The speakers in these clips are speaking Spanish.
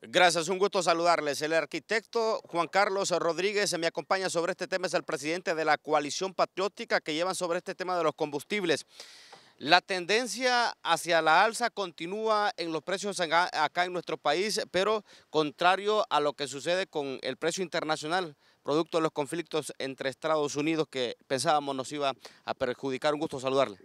Gracias, un gusto saludarles. El arquitecto Juan Carlos Rodríguez se eh, me acompaña sobre este tema, es el presidente de la coalición patriótica que lleva sobre este tema de los combustibles. La tendencia hacia la alza continúa en los precios acá en nuestro país, pero contrario a lo que sucede con el precio internacional, producto de los conflictos entre Estados Unidos que pensábamos nos iba a perjudicar. Un gusto saludarle.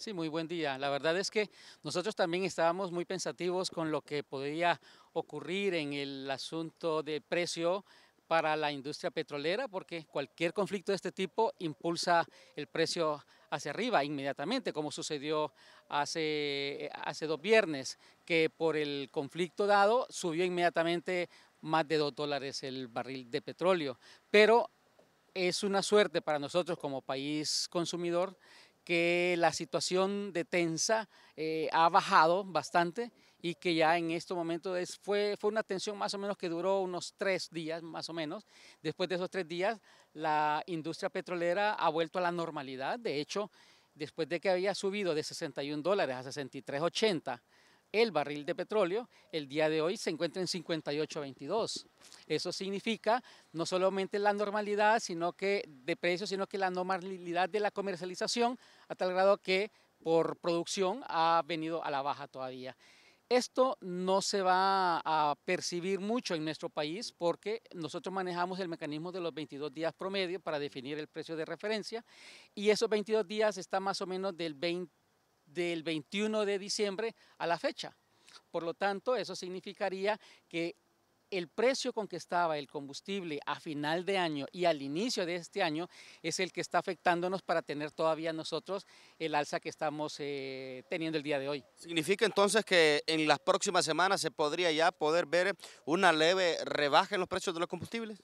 Sí, muy buen día. La verdad es que nosotros también estábamos muy pensativos con lo que podría ocurrir en el asunto de precio para la industria petrolera, porque cualquier conflicto de este tipo impulsa el precio hacia arriba inmediatamente, como sucedió hace, hace dos viernes, que por el conflicto dado subió inmediatamente más de dos dólares el barril de petróleo. Pero es una suerte para nosotros como país consumidor que la situación de tensa eh, ha bajado bastante y que ya en este momento es, fue, fue una tensión más o menos que duró unos tres días más o menos. Después de esos tres días, la industria petrolera ha vuelto a la normalidad. De hecho, después de que había subido de 61 dólares a 63,80 el barril de petróleo el día de hoy se encuentra en 58.22. Eso significa no solamente la normalidad sino que de precios, sino que la normalidad de la comercialización a tal grado que por producción ha venido a la baja todavía. Esto no se va a percibir mucho en nuestro país porque nosotros manejamos el mecanismo de los 22 días promedio para definir el precio de referencia y esos 22 días está más o menos del 20 del 21 de diciembre a la fecha. Por lo tanto, eso significaría que el precio con que estaba el combustible a final de año y al inicio de este año es el que está afectándonos para tener todavía nosotros el alza que estamos eh, teniendo el día de hoy. ¿Significa entonces que en las próximas semanas se podría ya poder ver una leve rebaja en los precios de los combustibles?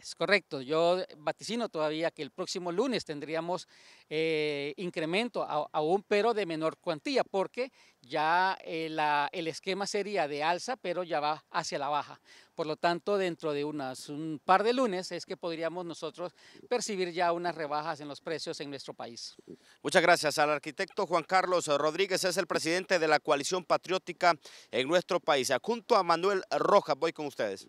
Es correcto, yo eh, vaticino todavía que el próximo lunes tendríamos eh, incremento aún, pero de menor cuantía, porque ya eh, el esquema sería de alza, pero ya va hacia la baja. Por lo tanto, dentro de unas, un par de lunes es que podríamos nosotros percibir ya unas rebajas en los precios en nuestro país. Muchas gracias al arquitecto Juan Carlos Rodríguez, es el presidente de la coalición patriótica en nuestro país. Junto a Manuel Rojas, voy con ustedes.